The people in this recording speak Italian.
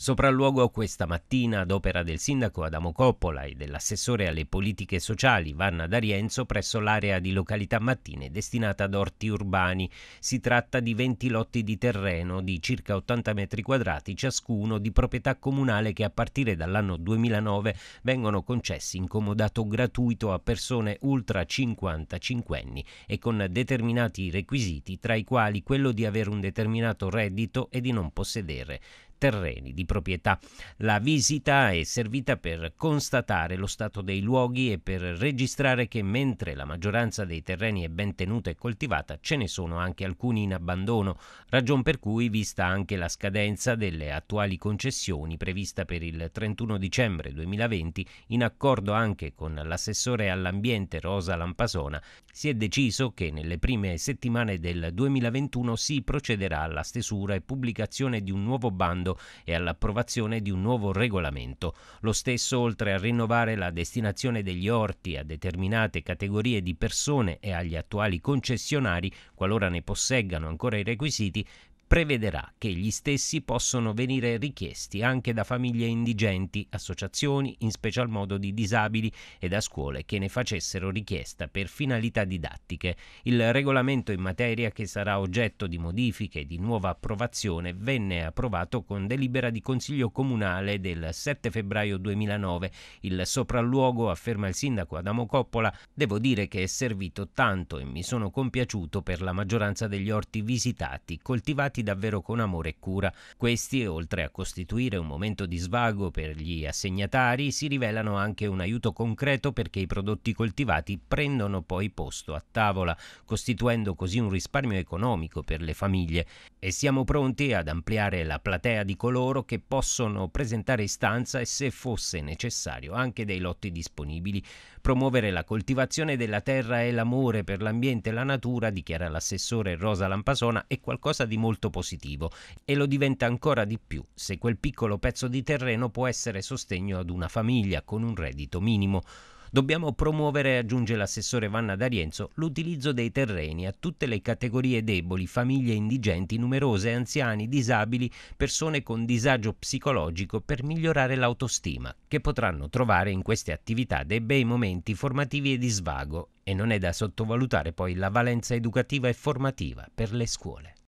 Sopralluogo questa mattina ad opera del sindaco Adamo Coppola e dell'assessore alle politiche sociali Vanna D'Arienzo presso l'area di località Mattine destinata ad orti urbani. Si tratta di 20 lotti di terreno di circa 80 metri quadrati ciascuno di proprietà comunale che a partire dall'anno 2009 vengono concessi in comodato gratuito a persone ultra 55 anni e con determinati requisiti tra i quali quello di avere un determinato reddito e di non possedere terreni di proprietà. La visita è servita per constatare lo stato dei luoghi e per registrare che mentre la maggioranza dei terreni è ben tenuta e coltivata, ce ne sono anche alcuni in abbandono, ragion per cui, vista anche la scadenza delle attuali concessioni prevista per il 31 dicembre 2020, in accordo anche con l'assessore all'ambiente Rosa Lampasona, si è deciso che nelle prime settimane del 2021 si procederà alla stesura e pubblicazione di un nuovo bando e alla l'approvazione di un nuovo regolamento. Lo stesso, oltre a rinnovare la destinazione degli orti a determinate categorie di persone e agli attuali concessionari, qualora ne posseggano ancora i requisiti, prevederà che gli stessi possono venire richiesti anche da famiglie indigenti, associazioni, in special modo di disabili e da scuole che ne facessero richiesta per finalità didattiche. Il regolamento in materia che sarà oggetto di modifiche e di nuova approvazione venne approvato con delibera di Consiglio Comunale del 7 febbraio 2009. Il sopralluogo, afferma il sindaco Adamo Coppola, devo dire che è servito tanto e mi sono compiaciuto per la maggioranza degli orti visitati, coltivati trattati davvero con amore e cura. Questi, oltre a costituire un momento di svago per gli assegnatari, si rivelano anche un aiuto concreto perché i prodotti coltivati prendono poi posto a tavola, costituendo così un risparmio economico per le famiglie. E siamo pronti ad ampliare la platea di coloro che possono presentare istanza e, se fosse necessario, anche dei lotti disponibili. Promuovere la coltivazione della terra e l'amore per l'ambiente e la natura, dichiara l'assessore Rosa Lampasona, è qualcosa di molto risultato positivo e lo diventa ancora di più se quel piccolo pezzo di terreno può essere sostegno ad una famiglia con un reddito minimo. Dobbiamo promuovere, aggiunge l'assessore Vanna D'Arienzo, l'utilizzo dei terreni a tutte le categorie deboli, famiglie indigenti, numerose, anziani, disabili, persone con disagio psicologico per migliorare l'autostima, che potranno trovare in queste attività dei bei momenti formativi e di svago. E non è da sottovalutare poi la valenza educativa e formativa per le scuole.